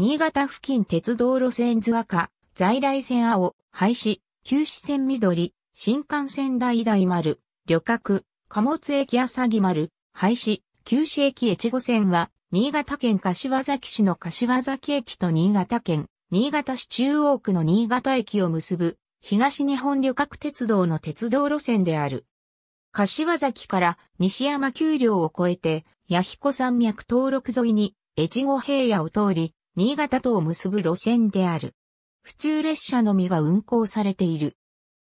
新潟付近鉄道路線図赤、在来線青、廃止、休止線緑、新幹線大大丸、旅客、貨物駅浅木丸、廃止、休止駅越後線は、新潟県柏崎市の柏崎駅と新潟県、新潟市中央区の新潟駅を結ぶ、東日本旅客鉄道の鉄道路線である。柏崎から西山丘陵を越えて、弥彦山脈登録沿いに、越後平野を通り、新潟とを結ぶ路線である。普通列車のみが運行されている。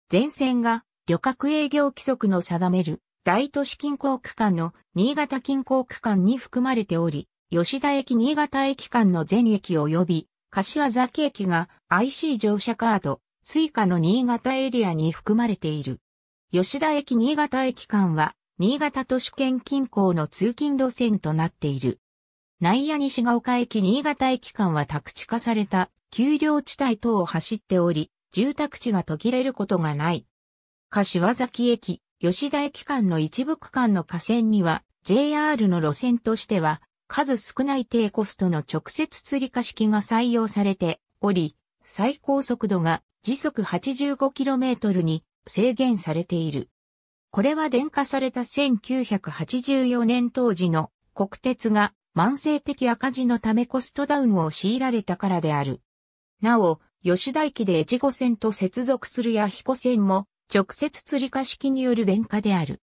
全線が旅客営業規則の定める大都市近郊区間の新潟近郊区間に含まれており、吉田駅新潟駅間の全駅及び柏崎駅が IC 乗車カード、スイカの新潟エリアに含まれている。吉田駅新潟駅間は新潟都市圏近郊の通勤路線となっている。内野西が丘駅新潟駅間は宅地化された、丘陵地帯等を走っており、住宅地が途切れることがない。柏崎駅、吉田駅間の一部区間の河川には、JR の路線としては、数少ない低コストの直接釣り化式が採用されており、最高速度が時速 85km に制限されている。これは電化された1984年当時の国鉄が慢性的赤字のためコストダウンを強いられたからである。なお、吉田駅で越後線と接続する弥彦線も、直接釣り化式による電化である。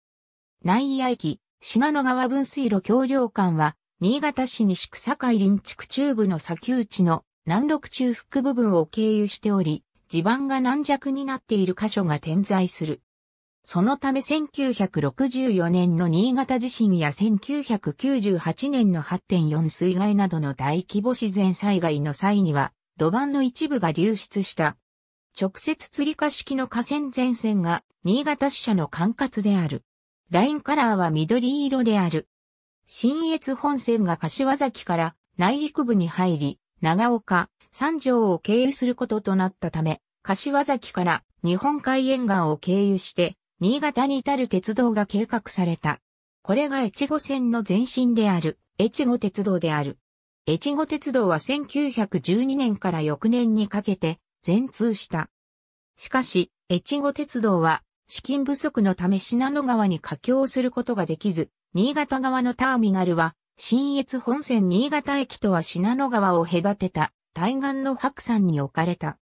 内野駅、品野川分水路橋梁間は、新潟市西区境林地区中部の丘地の南陸中腹部分を経由しており、地盤が軟弱になっている箇所が点在する。そのため1964年の新潟地震や1998年の8.4水害などの大規模自然災害の際には、路盤の一部が流出した。直接釣り化式の河川前線が新潟支社の管轄である。ラインカラーは緑色である。新越本線が柏崎から内陸部に入り、長岡、三条を経由することとなったため、柏崎から日本海沿岸を経由して新潟に至る鉄道が計画された。これが越後線の前身である、越後鉄道である。越後鉄道は1912年から翌年にかけて全通した。しかし、越後鉄道は資金不足のため信濃川に架橋することができず、新潟側のターミナルは、新越本線新潟駅とは信濃川を隔てた対岸の白山に置かれた。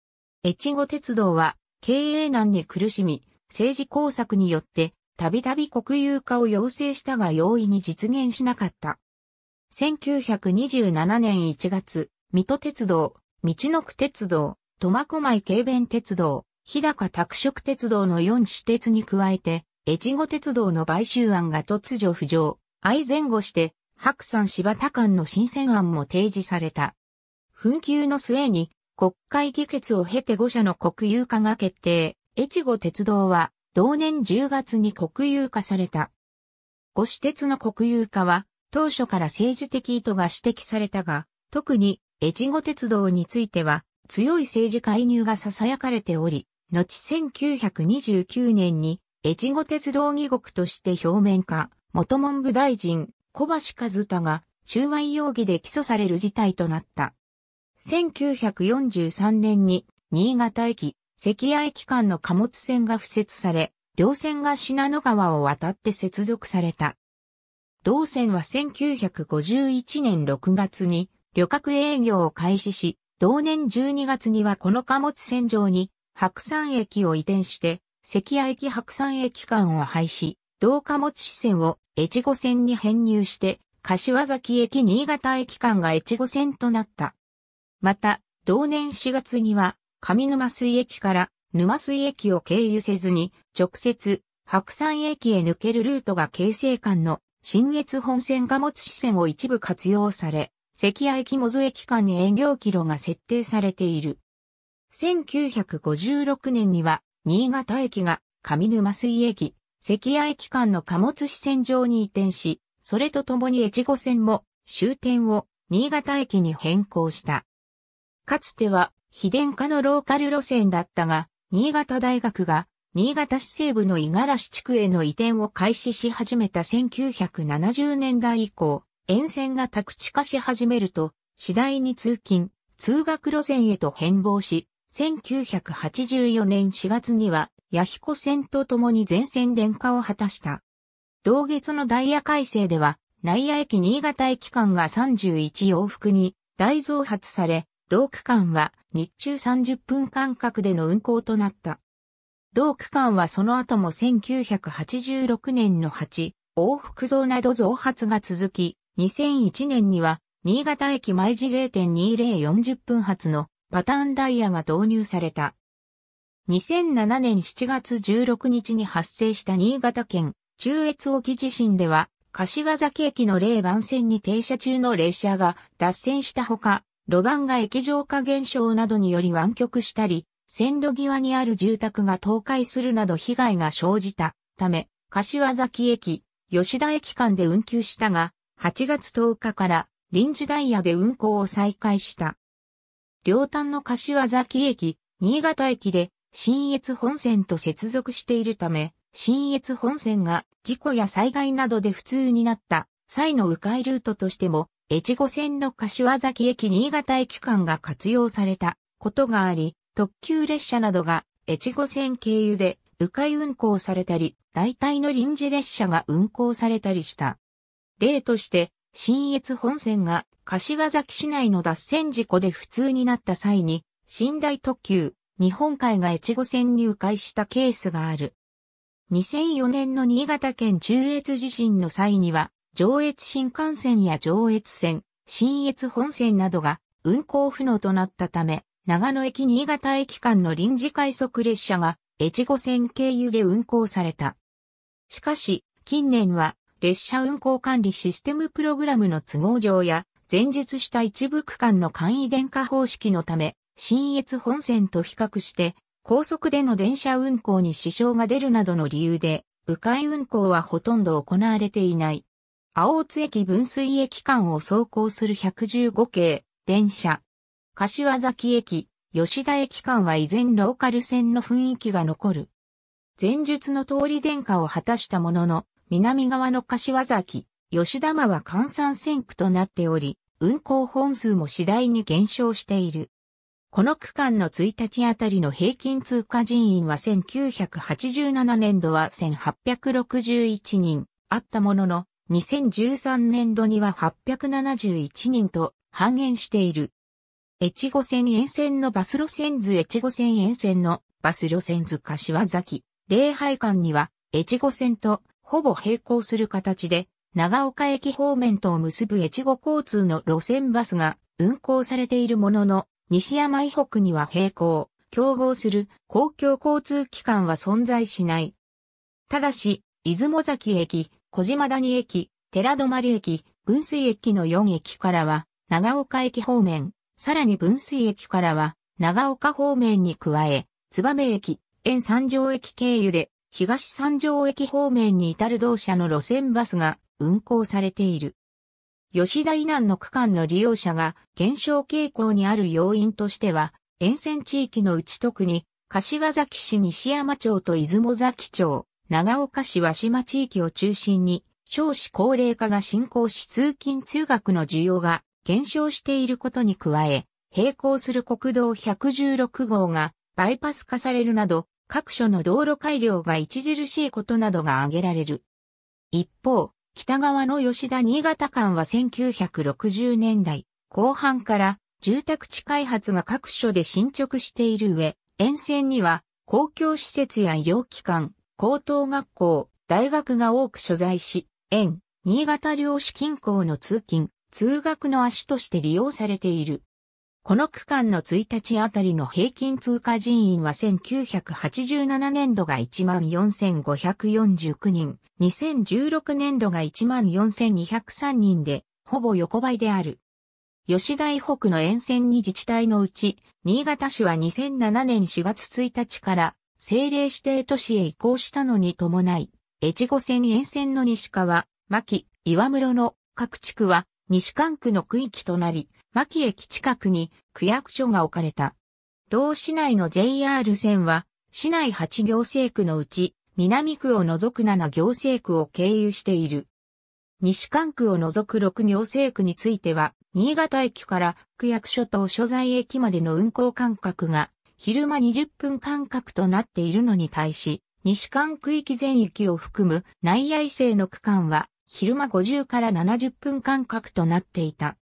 越後鉄道は経営難に苦しみ、政治工作によって、たびたび国有化を要請したが容易に実現しなかった。1927年1月、水戸鉄道、道の区鉄道、苫小牧軽便鉄道、日高拓殖鉄道の4私鉄に加えて、越後鉄道の買収案が突如浮上、相前後して、白山柴田間の新選案も提示された。紛糾の末に、国会議決を経て5社の国有化が決定。越後鉄道は同年10月に国有化された。五市鉄の国有化は当初から政治的意図が指摘されたが、特に越後鉄道については強い政治介入が囁かれており、後1929年に越後鉄道義国として表面化、元文部大臣小橋和太が収賄容疑で起訴される事態となった。1943年に新潟駅関谷駅間の貨物船が付設され、両線が信濃川を渡って接続された。同線は1951年6月に旅客営業を開始し、同年12月にはこの貨物船上に白山駅を移転して、関谷駅白山駅間を廃止、同貨物支線を越後線に編入して、柏崎駅新潟駅間が越後線となった。また、同年4月には、上沼水駅から沼水駅を経由せずに、直接、白山駅へ抜けるルートが京成間の新越本線貨物支線を一部活用され、関谷駅もず駅間に営業キロが設定されている。1956年には、新潟駅が上沼水駅、関谷駅間の貨物支線上に移転し、それとともに越後線も終点を新潟駅に変更した。かつては非電化のローカル路線だったが、新潟大学が、新潟市西部の五十嵐地区への移転を開始し始めた1970年代以降、沿線が宅地化し始めると、次第に通勤、通学路線へと変貌し、1984年4月には、八彦線と共に全線電化を果たした。同月のダイヤ改正では、内野駅新潟駅間が31往復に大増発され、同区間は日中30分間隔での運行となった。同区間はその後も1986年の8、往復増など増発が続き、2001年には、新潟駅毎時0.2040分発のパターンダイヤが導入された。2007年7月16日に発生した新潟県中越沖地震では、柏崎駅の霊番線に停車中の列車が脱線したほか、路盤が液状化現象などにより湾曲したり、線路際にある住宅が倒壊するなど被害が生じたため、柏崎駅、吉田駅間で運休したが、8月10日から臨時ダイヤで運行を再開した。両端の柏崎駅、新潟駅で新越本線と接続しているため、新越本線が事故や災害などで不通になった際の迂回ルートとしても越後線の柏崎駅新潟駅間が活用されたことがあり、特急列車などが越後線経由で迂回運行されたり、代替の臨時列車が運行されたりした。例として、新越本線が柏崎市内の脱線事故で不通になった際に、寝台特急、日本海が越後線に迂回したケースがある。2004年の新潟県中越地震の際には、上越新幹線や上越線、新越本線などが運行不能となったため、長野駅新潟駅間の臨時快速列車が越後線経由で運行された。しかし、近年は列車運行管理システムプログラムの都合上や、前述した一部区間の簡易電化方式のため、新越本線と比較して、高速での電車運行に支障が出るなどの理由で、迂回運行はほとんど行われていない。青津駅分水駅間を走行する115系電車。柏崎駅、吉田駅間は依然ローカル線の雰囲気が残る。前述の通り電化を果たしたものの、南側の柏崎、吉田間は換算線区となっており、運行本数も次第に減少している。この区間の1日あたりの平均通過人員は1987年度は1861人あったものの、2013年度には871人と半減している。越後線沿線のバス路線図越後線沿線のバス路線図柏崎、礼拝館には越後線とほぼ並行する形で長岡駅方面とを結ぶ越後交通の路線バスが運行されているものの西山以北には並行、競合する公共交通機関は存在しない。ただし、出雲崎駅、小島谷駅、寺泊駅、分水駅の4駅からは、長岡駅方面、さらに分水駅からは、長岡方面に加え、燕駅、沿三条駅経由で、東三条駅方面に至る同社の路線バスが運行されている。吉田以南の区間の利用者が減少傾向にある要因としては、沿線地域のうち特に、柏崎市西山町と出雲崎町、長岡市和島地域を中心に、少子高齢化が進行し通勤通学の需要が減少していることに加え、並行する国道116号がバイパス化されるなど、各所の道路改良が著しいことなどが挙げられる。一方、北側の吉田新潟間は1960年代後半から住宅地開発が各所で進捗している上、沿線には公共施設や医療機関、高等学校、大学が多く所在し、園、新潟漁師近郊の通勤、通学の足として利用されている。この区間の1日あたりの平均通過人員は1987年度が14,549人、2016年度が14,203人で、ほぼ横ばいである。吉田北の沿線に自治体のうち、新潟市は2007年4月1日から政令指定都市へ移行したのに伴い、越後線沿線の西川、牧、岩室の各地区は西関区の区域となり、牧駅近くに区役所が置かれた。同市内の JR 線は、市内8行政区のうち、南区を除く7行政区を経由している。西関区を除く6行政区については、新潟駅から区役所と所在駅までの運行間隔が昼間20分間隔となっているのに対し、西間区域全域を含む内野異性の区間は昼間50から70分間隔となっていた。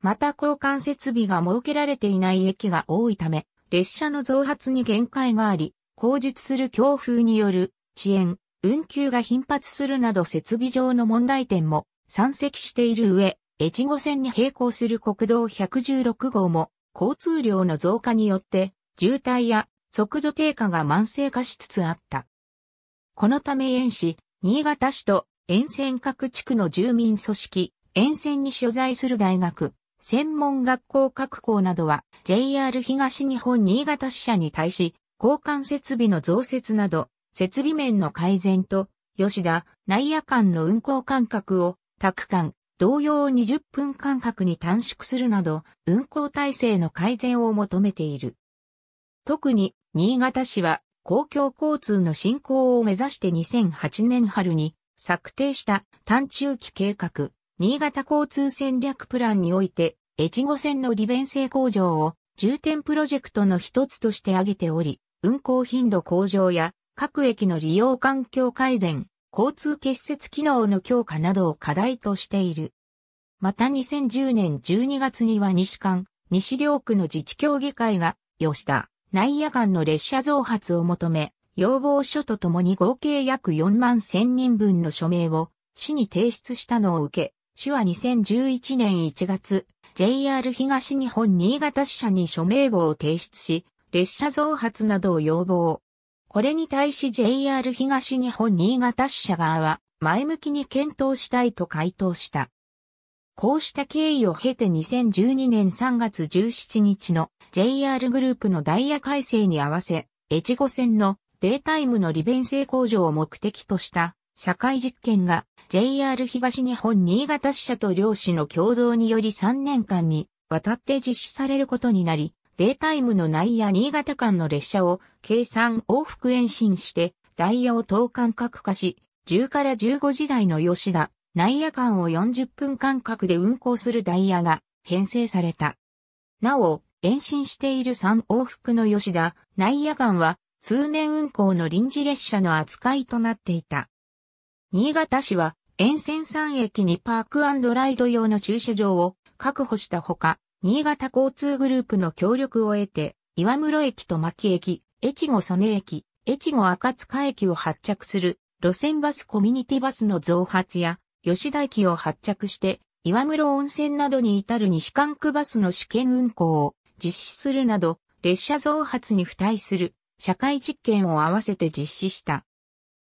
また交換設備が設けられていない駅が多いため、列車の増発に限界があり、後日する強風による遅延、運休が頻発するなど設備上の問題点も山積している上、越後線に並行する国道116号も交通量の増加によって渋滞や速度低下が慢性化しつつあった。このため沿市、新潟市と沿線各地区の住民組織、沿線に所在する大学、専門学校各校などは JR 東日本新潟支社に対し、交換設備の増設など、設備面の改善と、吉田、内野間の運行間隔を、宅間、同様20分間隔に短縮するなど、運行体制の改善を求めている。特に新潟市は公共交通の振興を目指して2008年春に策定した短中期計画、新潟交通戦略プランにおいて、越後線の利便性向上を重点プロジェクトの一つとして挙げており、運行頻度向上や各駅の利用環境改善、交通結節機能の強化などを課題としている。また2010年12月には西館、西両区の自治協議会が、吉田、内野間の列車増発を求め、要望書とともに合計約4万1000人分の署名を市に提出したのを受け、市は2011年1月、JR 東日本新潟支社に署名簿を提出し、列車増発などを要望。これに対し JR 東日本新潟支社側は前向きに検討したいと回答した。こうした経緯を経て2012年3月17日の JR グループのダイヤ改正に合わせ、越後線のデータイムの利便性向上を目的とした社会実験が JR 東日本新潟支社と両市の共同により3年間にわたって実施されることになり、データイムの内野新潟間の列車を計算往復延伸してダイヤを等間隔化し、10から15時台の吉田、内野間を40分間隔で運行するダイヤが編成された。なお、延伸している3往復の吉田、内野間は、通年運行の臨時列車の扱いとなっていた。新潟市は、沿線3駅にパークライド用の駐車場を確保したほか、新潟交通グループの協力を得て、岩室駅と牧駅、越後曽根駅、越後赤塚駅を発着する路線バスコミュニティバスの増発や、吉田駅を発着して、岩室温泉などに至る西関区バスの試験運行を実施するなど、列車増発に付帯する社会実験を合わせて実施した。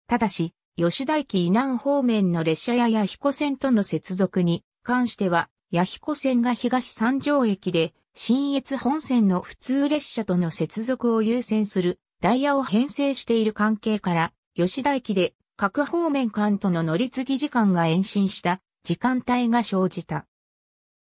ただし、吉田駅以南方面の列車や弥彦線との接続に関しては、弥彦線が東三条駅で、新越本線の普通列車との接続を優先するダイヤを編成している関係から、吉田駅で各方面間との乗り継ぎ時間が延伸した時間帯が生じた。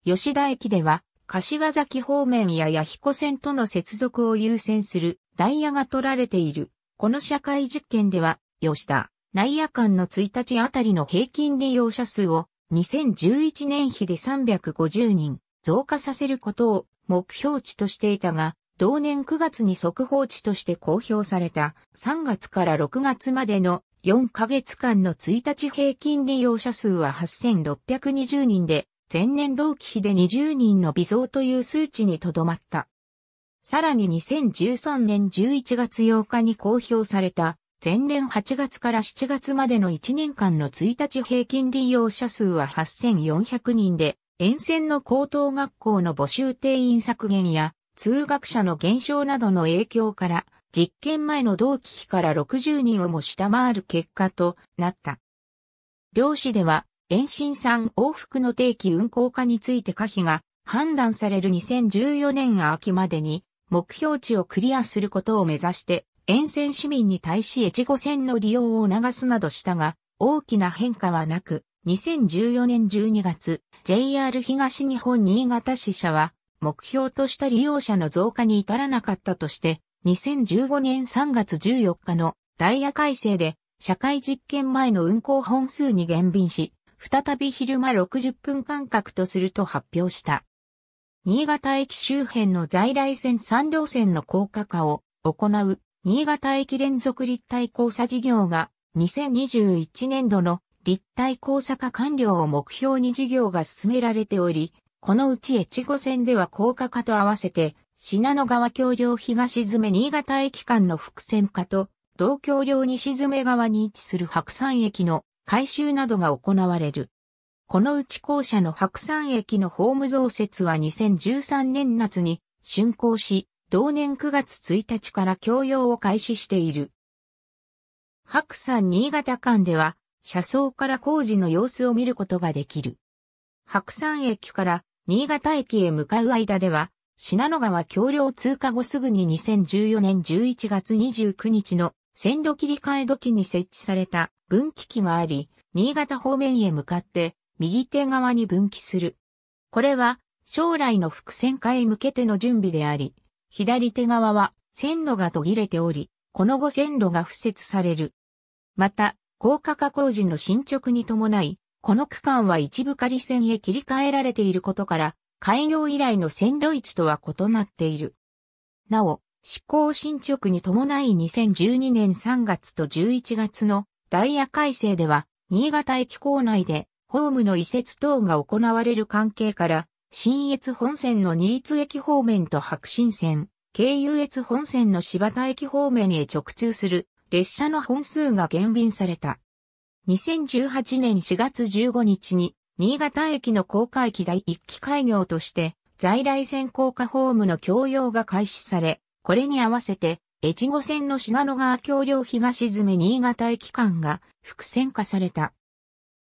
吉田駅では柏崎方面や弥彦線との接続を優先するダイヤが取られている。この社会実験では、吉田、内野間の1日あたりの平均利用者数を2011年比で350人増加させることを目標値としていたが、同年9月に速報値として公表された3月から6月までの4ヶ月間の1日平均利用者数は8620人で前年同期比で20人の微増という数値にとどまった。さらに2013年11月8日に公表された前年8月から7月までの1年間の1日平均利用者数は8400人で、沿線の高等学校の募集定員削減や通学者の減少などの影響から実験前の同期比から60人をも下回る結果となった。両市では延伸産往復の定期運行化について可否が判断される2014年秋までに目標値をクリアすることを目指して沿線市民に対し越後線の利用を促すなどしたが大きな変化はなく2014年12月 JR 東日本新潟支社は目標とした利用者の増加に至らなかったとして2015年3月14日のダイヤ改正で社会実験前の運行本数に減便し再び昼間60分間隔とすると発表した。新潟駅周辺の在来線3両線の高架化を行う新潟駅連続立体交差事業が2021年度の立体交差化完了を目標に事業が進められており、このうち越後線では高架化と合わせて、信濃川橋梁東詰新潟駅間の伏線化と、同橋梁西詰川に位置する白山駅の改修などが行われる。このうち校舎の白山駅のホーム増設は2013年夏に竣工し、同年9月1日から供用を開始している。白山新潟間では、車窓から工事の様子を見ることができる。白山駅から新潟駅へ向かう間では、信濃川橋梁通過後すぐに2014年11月29日の線路切り替え時に設置された分岐器があり、新潟方面へ向かって右手側に分岐する。これは将来の伏線化へ向けての準備であり、左手側は線路が途切れており、この後線路が敷設される。また、高架化工事の進捗に伴い、この区間は一部仮線へ切り替えられていることから、開業以来の線路位置とは異なっている。なお、施行進捗に伴い2012年3月と11月のダイヤ改正では、新潟駅構内でホームの移設等が行われる関係から、新越本線の新津駅方面と白新線、経由越本線の柴田駅方面へ直通する列車の本数が減便された。2018年4月15日に、新潟駅の高架駅第1期開業として、在来線高架ホームの供用が開始され、これに合わせて、越後線の信濃川橋梁東詰新潟駅間が複線化された。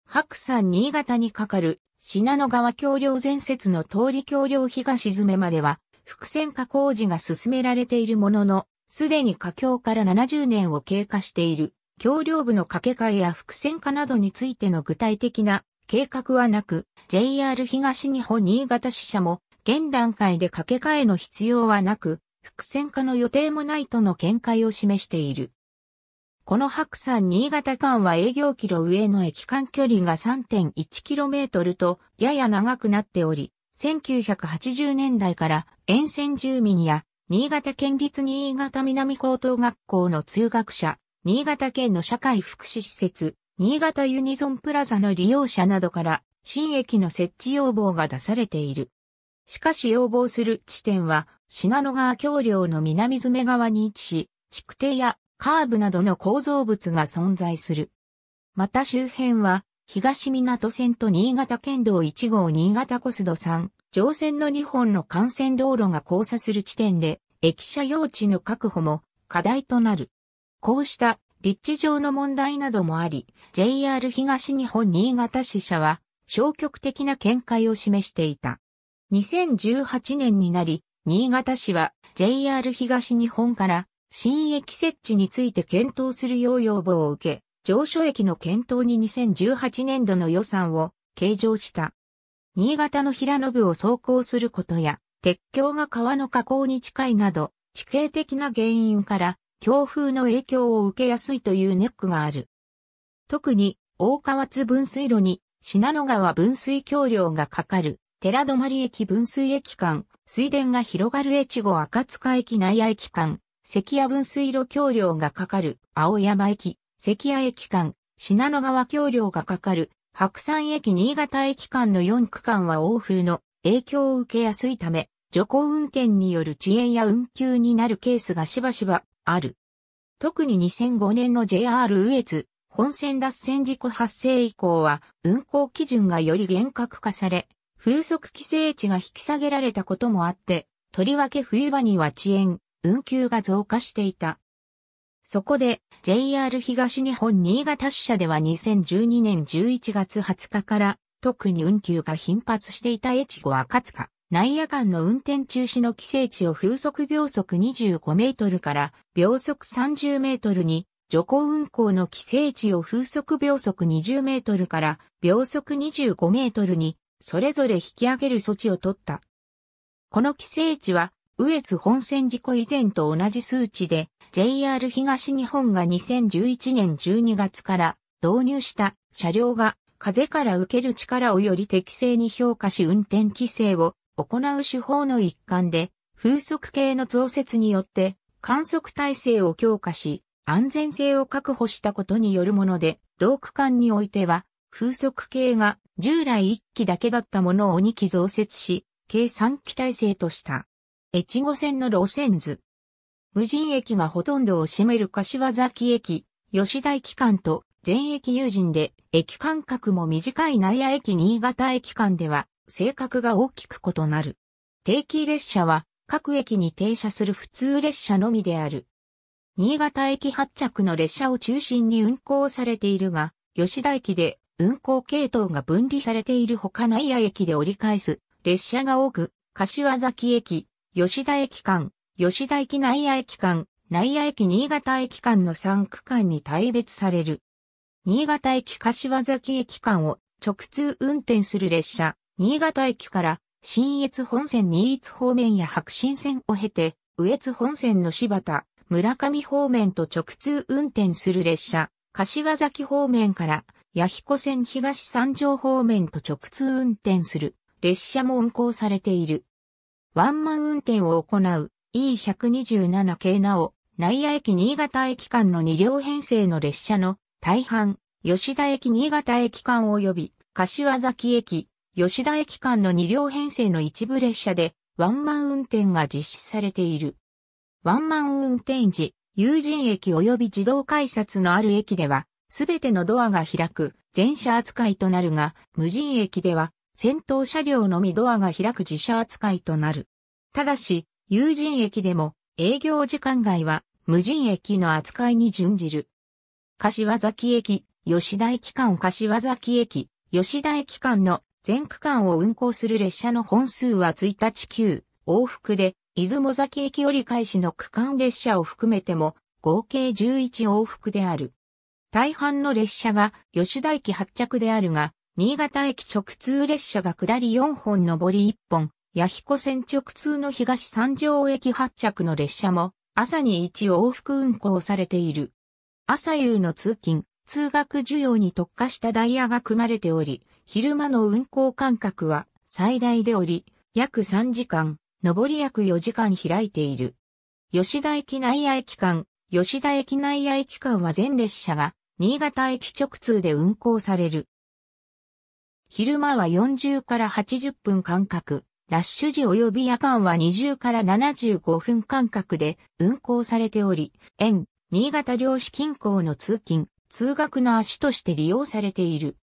白山新潟に架かる信濃川橋梁前節の通り橋梁東詰までは、複線化工事が進められているものの、すでに架橋から70年を経過している、橋梁部の架け替えや複線化などについての具体的な計画はなく、JR 東日本新潟支社も現段階で架け替えの必要はなく、伏線化の予定もないとの見解を示している。この白山新潟間は営業キロ上の駅間距離が 3.1km とやや長くなっており、1980年代から沿線住民や新潟県立新潟南高等学校の通学者、新潟県の社会福祉施設、新潟ユニゾンプラザの利用者などから新駅の設置要望が出されている。しかし要望する地点は信濃川橋梁の南詰側に位置し、築堤やカーブなどの構造物が存在する。また周辺は、東港線と新潟県道1号新潟コスド3、上線の2本の幹線道路が交差する地点で、駅舎用地の確保も課題となる。こうした立地上の問題などもあり、JR 東日本新潟支社は消極的な見解を示していた。2018年になり、新潟市は JR 東日本から新駅設置について検討するよう要望を受け、上書駅の検討に2018年度の予算を計上した。新潟の平野部を走行することや、鉄橋が川の河口に近いなど、地形的な原因から強風の影響を受けやすいというネックがある。特に大川津分水路に信濃川分水橋梁がかかる寺泊駅分水駅間水田が広がる越後赤塚駅内野駅間、関谷分水路橋梁がかかる青山駅、関谷駅間、品野川橋梁がかかる白山駅新潟駅間の4区間は欧風の影響を受けやすいため、徐行運転による遅延や運休になるケースがしばしばある。特に2005年の JR 上越本線脱線事故発生以降は運行基準がより厳格化され、風速規制値が引き下げられたこともあって、とりわけ冬場には遅延、運休が増加していた。そこで JR 東日本新潟支社では2012年11月20日から特に運休が頻発していた越後赤塚、内野間の運転中止の規制値を風速秒速25メートルから秒速30メートルに、徐行運行の規制値を風速秒速20メートルから秒速25メートルにそれぞれ引き上げる措置を取った。この規制値は、右越本線事故以前と同じ数値で、JR 東日本が2011年12月から導入した車両が風から受ける力をより適正に評価し運転規制を行う手法の一環で、風速計の増設によって観測体制を強化し、安全性を確保したことによるもので、同区間においては、風速計が従来1機だけだったものを2機増設し、計3機体制とした。越後線の路線図。無人駅がほとんどを占める柏崎駅、吉田駅間と全駅友人で、駅間隔も短い内野駅新潟駅間では、性格が大きく異なる。定期列車は、各駅に停車する普通列車のみである。新潟駅発着の列車を中心に運行されているが、吉田駅で運行系統が分離されている他内野駅で折り返す列車が多く、柏崎駅、吉田駅間、吉田駅内野駅間、内野駅新潟駅間の3区間に大別される。新潟駅柏崎駅間を直通運転する列車、新潟駅から新越本線新越方面や白新線を経て、羽越本線の柴田、村上方面と直通運転する列車、柏崎方面から八彦線東三条方面と直通運転する列車も運行されている。ワンマン運転を行う E127 系なお、内野駅新潟駅間の2両編成の列車の大半、吉田駅新潟駅間及び、柏崎駅、吉田駅間の2両編成の一部列車で、ワンマン運転が実施されている。ワンマン運転時、有人駅及び自動改札のある駅では、すべてのドアが開く、全車扱いとなるが、無人駅では、先頭車両のみドアが開く自社扱いとなる。ただし、有人駅でも、営業時間外は、無人駅の扱いに準じる。柏崎駅、吉田駅間柏崎駅、吉田駅間の全区間を運行する列車の本数は1日9、往復で、出雲崎駅折り返しの区間列車を含めても、合計11往復である。大半の列車が吉田駅発着であるが、新潟駅直通列車が下り4本上り1本、八彦線直通の東三条駅発着の列車も、朝に1往復運行されている。朝夕の通勤、通学需要に特化したダイヤが組まれており、昼間の運行間隔は最大でおり、約3時間、上り約4時間開いている。吉田駅内野駅間、吉田駅内野駅間は全列車が新潟駅直通で運行される。昼間は40から80分間隔、ラッシュ時及び夜間は20から75分間隔で運行されており、沿、新潟漁師近郊の通勤、通学の足として利用されている。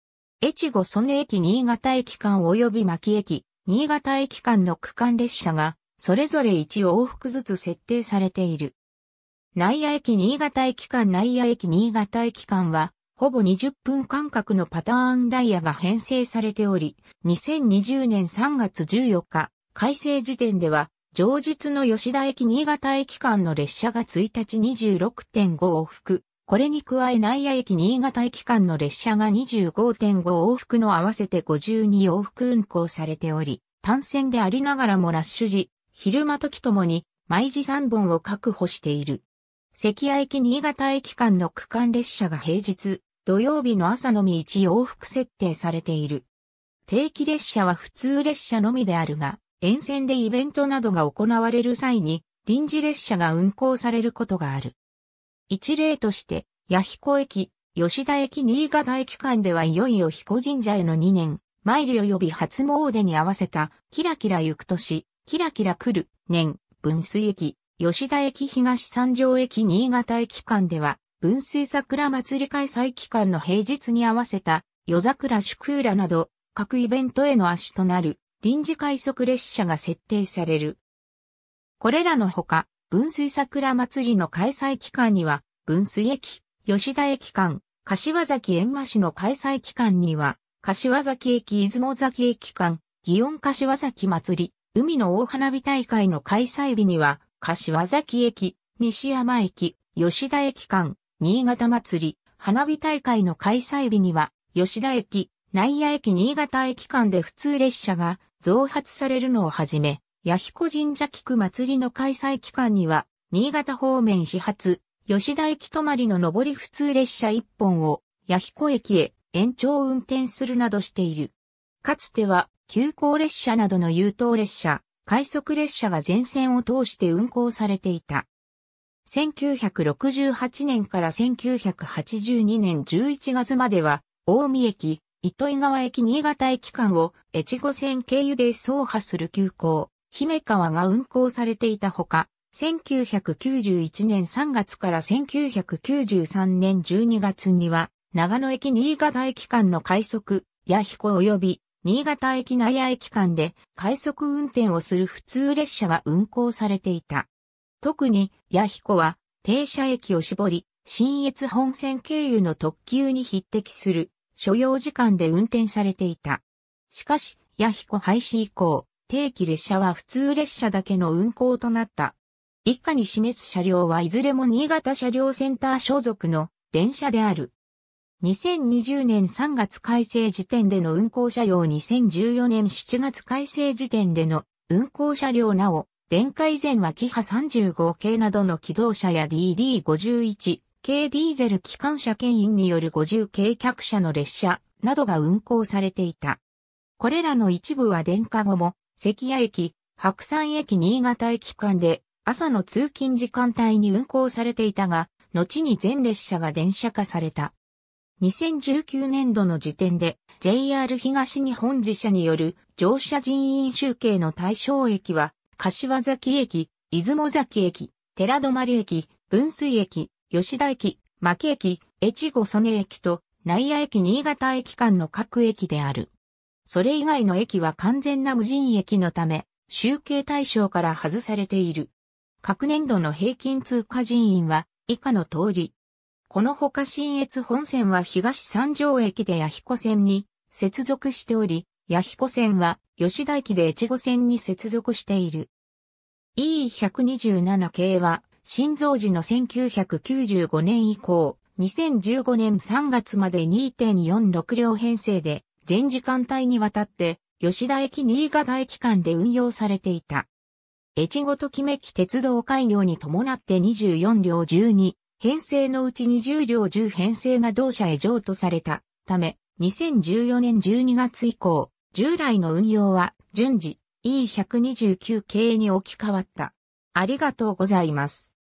越後曽根駅新潟駅間及び牧駅、新潟駅間の区間列車が、それぞれ1往復ずつ設定されている。内野駅新潟駅間内野駅新潟駅間は、ほぼ20分間隔のパターンダイヤが編成されており、2020年3月14日、改正時点では、上日の吉田駅新潟駅間の列車が1日26.5往復、これに加え内野駅新潟駅間の列車が25.5往復の合わせて52往復運行されており、単線でありながらもラッシュ時、昼間時ともに毎時3本を確保している。関谷駅新潟駅間の区間列車が平日、土曜日の朝のみ1往復設定されている。定期列車は普通列車のみであるが、沿線でイベントなどが行われる際に、臨時列車が運行されることがある。一例として、八彦駅、吉田駅新潟駅間ではいよいよ彦神社への2年、参り及び初詣に合わせた、キラキラ行く年、キラキラ来る、年、分水駅、吉田駅東三条駅新潟駅間では、分水桜祭り開催期間の平日に合わせた、夜桜祝浦など、各イベントへの足となる、臨時快速列車が設定される。これらのほか、分水桜祭りの開催期間には、分水駅、吉田駅間、柏崎閻魔市の開催期間には、柏崎駅出雲崎駅間、祇園柏崎祭り、海の大花火大会の開催日には、柏崎駅、西山駅、吉田駅間、新潟祭り、花火大会の開催日には、吉田駅、内野駅新潟駅間で普通列車が増発されるのをはじめ、弥彦神社菊祭りの開催期間には、新潟方面始発、吉田駅止まりの上り普通列車1本を、弥彦駅へ延長運転するなどしている。かつては、急行列車などの優等列車、快速列車が全線を通して運行されていた。1968年から1982年11月までは、大見駅、糸井川駅新潟駅間を越後線経由で走破する急行、姫川が運行されていたほか、1991年3月から1993年12月には、長野駅新潟駅間の快速、や飛行及び新潟駅納屋駅間で快速運転をする普通列車が運行されていた。特に、弥彦は、停車駅を絞り、新越本線経由の特急に匹敵する、所要時間で運転されていた。しかし、弥彦廃止以降、定期列車は普通列車だけの運行となった。以下に示す車両はいずれも新潟車両センター所属の電車である。2020年3月改正時点での運行車両2014年7月改正時点での運行車両なお、電化以前はキハ35系などの機動車や DD51 系ディーゼル機関車牽引による50系客車の列車などが運行されていた。これらの一部は電化後も、関谷駅、白山駅新潟駅間で朝の通勤時間帯に運行されていたが、後に全列車が電車化された。2019年度の時点で JR 東日本自社による乗車人員集計の対象駅は、柏崎駅、出雲崎駅、寺泊駅、文水駅、吉田駅、牧駅、越後曽根駅と内野駅新潟駅間の各駅である。それ以外の駅は完全な無人駅のため、集計対象から外されている。各年度の平均通過人員は以下の通り、このほか新越本線は東三条駅で八彦線に接続しており、八彦線は吉田駅で越後線に接続している。E127 系は、新造時の1995年以降、2015年3月まで2.46両編成で、全時間帯にわたって、吉田駅新潟駅間で運用されていた。越後ときめき鉄道開業に伴って24両12、編成のうち20両10編成が同社へ譲渡されたため、2014年12月以降、従来の運用は順次 E129 系に置き換わった。ありがとうございます。